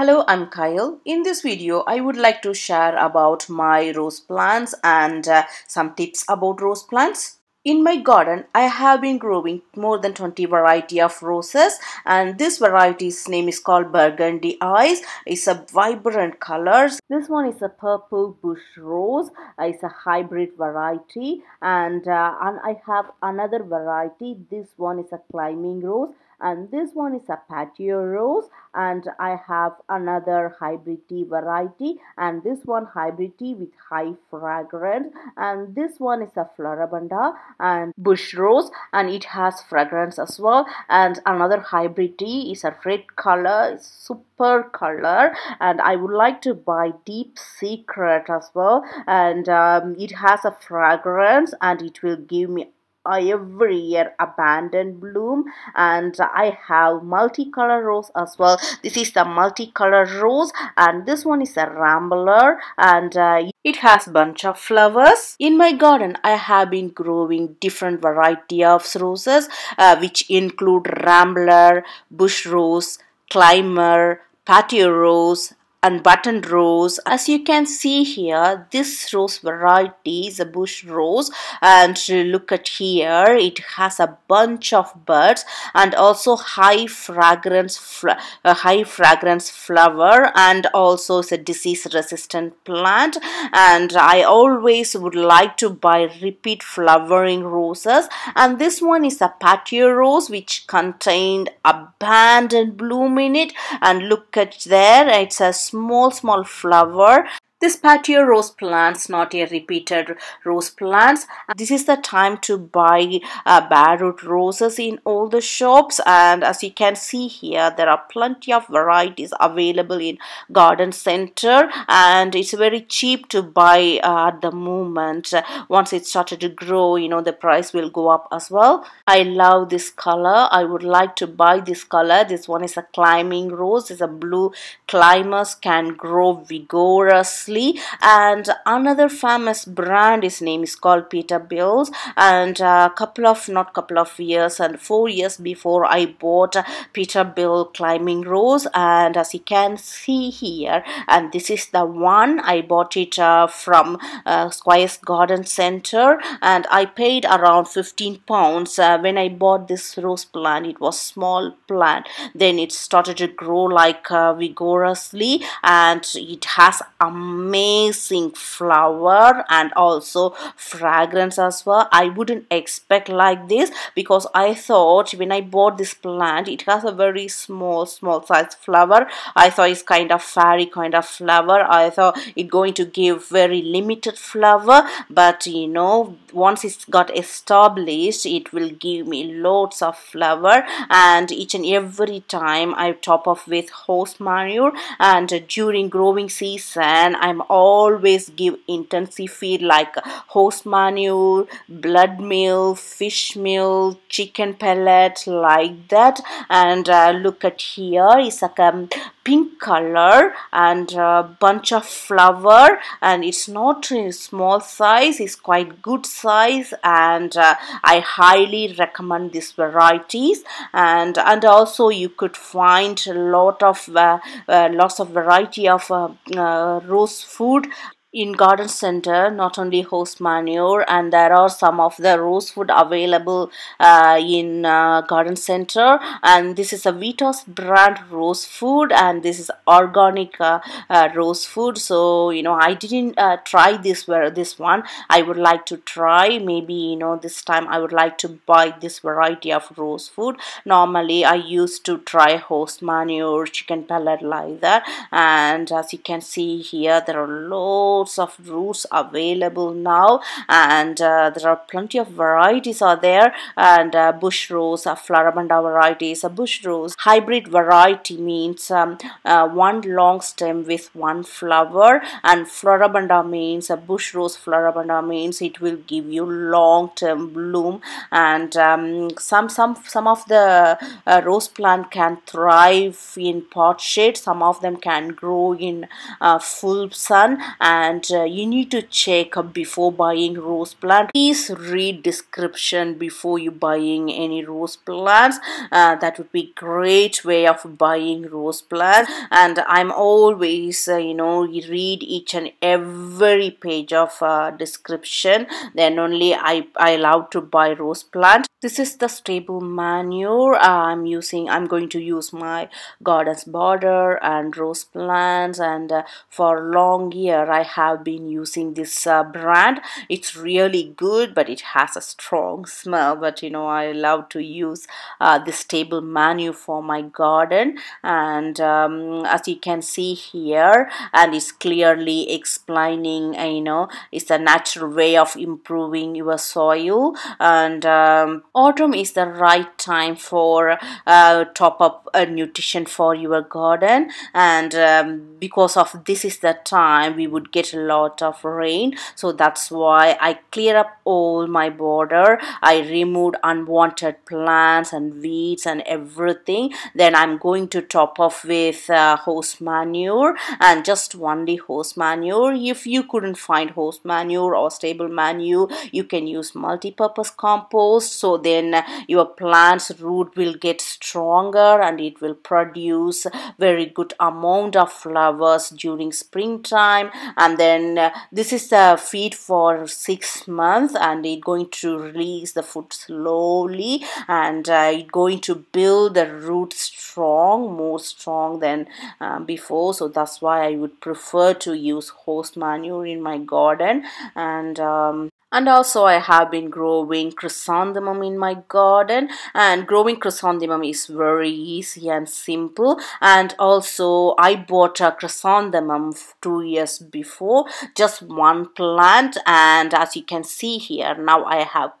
Hello, I'm Kyle. In this video, I would like to share about my rose plants and uh, some tips about rose plants. In my garden, I have been growing more than 20 variety of roses and this variety's name is called Burgundy Eyes. It's a vibrant colors. This one is a purple bush rose. It's a hybrid variety and, uh, and I have another variety. This one is a climbing rose and this one is a patio rose and I have another hybrid tea variety and this one hybrid tea with high fragrance and this one is a floribunda and bush rose and it has fragrance as well and another hybrid tea is a red color super color and I would like to buy deep secret as well and um, it has a fragrance and it will give me I every year abandon bloom and I have multicolor rose as well this is the multicolor rose and this one is a rambler and uh, it has bunch of flowers in my garden I have been growing different variety of roses uh, which include rambler bush rose climber patio rose unbuttoned rose as you can see here this rose variety is a bush rose and look at here it has a bunch of buds and also high fragrance a high fragrance flower and also it's a disease resistant plant and I always would like to buy repeat flowering roses and this one is a patio rose which contained abundant bloom in it and look at there it's a small small flower this patio rose plants, not a repeated rose plants. This is the time to buy uh, root roses in all the shops and as you can see here there are plenty of varieties available in garden center and it's very cheap to buy uh, at the moment. Once it started to grow you know the price will go up as well. I love this color. I would like to buy this color. This one is a climbing rose. It's a blue climbers can grow vigorously and another famous brand his name is called Peter Bills and a uh, couple of not couple of years and four years before I bought Peter Bill climbing rose and as you can see here and this is the one I bought it uh, from uh, Squires Garden Center and I paid around 15 pounds uh, when I bought this rose plant it was small plant then it started to grow like uh, vigorously and it has amazing amazing flower and also fragrance as well i wouldn't expect like this because i thought when i bought this plant it has a very small small size flower i thought it's kind of fairy kind of flower i thought it's going to give very limited flower but you know once it's got established it will give me lots of flower and each and every time i top off with horse manure and during growing season i i'm always give intensive feed like horse manure blood meal fish meal chicken pellet like that and uh, look at here it's like a pink color and a bunch of flower and it's not in small size it's quite good size and uh, I highly recommend these varieties and and also you could find a lot of uh, uh, lots of variety of uh, uh, rose food in garden center not only host manure and there are some of the rose food available uh, in uh, garden center and this is a Vitos brand rose food and this is organic uh, uh rose food so you know I didn't uh, try this where this one I would like to try maybe you know this time I would like to buy this variety of rose food normally I used to try host manure chicken pellet like that and as you can see here there are loads sorts of roots available now and uh, there are plenty of varieties are there and uh, bush rose uh, floribunda varieties a uh, bush rose hybrid variety means um, uh, one long stem with one flower and floribunda means a uh, bush rose floribunda means it will give you long term bloom and um, some some some of the rose plant can thrive in pot shade some of them can grow in full sun and and uh, you need to check before buying rose plant please read description before you buying any rose plants uh, that would be great way of buying rose plants and i'm always uh, you know read each and every page of uh, description then only i i allow to buy rose plant this is the stable manure i'm using i'm going to use my garden's border and rose plants and uh, for long year i have have been using this uh, brand it's really good but it has a strong smell but you know I love to use uh, this table menu for my garden and um, as you can see here and it's clearly explaining uh, you know it's a natural way of improving your soil and um, autumn is the right time for uh, top up a uh, nutrition for your garden and um, because of this is the time we would get a lot of rain so that's why I clear up all my border I removed unwanted plants and weeds and everything then I'm going to top off with uh, horse manure and just only horse manure if you couldn't find horse manure or stable manure you can use multi-purpose compost so then your plants root will get stronger and it will produce very good amount of flowers during springtime and then uh, this is the feed for six months and it's going to release the food slowly and uh, going to build the root strong more strong than um, before so that's why I would prefer to use horse manure in my garden and um, and also I have been growing chrysanthemum in my garden and growing chrysanthemum is very easy and simple and also I bought a chrysanthemum two years before just one plant and as you can see here now I have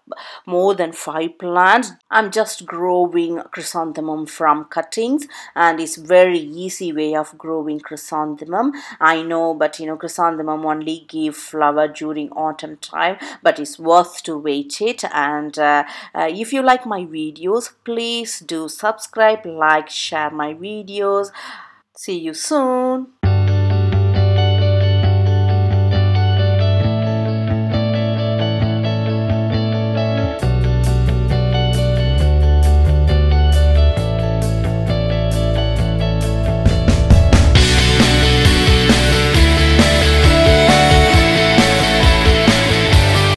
more than five plants I'm just growing chrysanthemum from cuttings and it's very easy way of growing chrysanthemum I know but you know chrysanthemum only give flower during autumn time but it's worth to wait it and uh, uh, if you like my videos please do subscribe like share my videos see you soon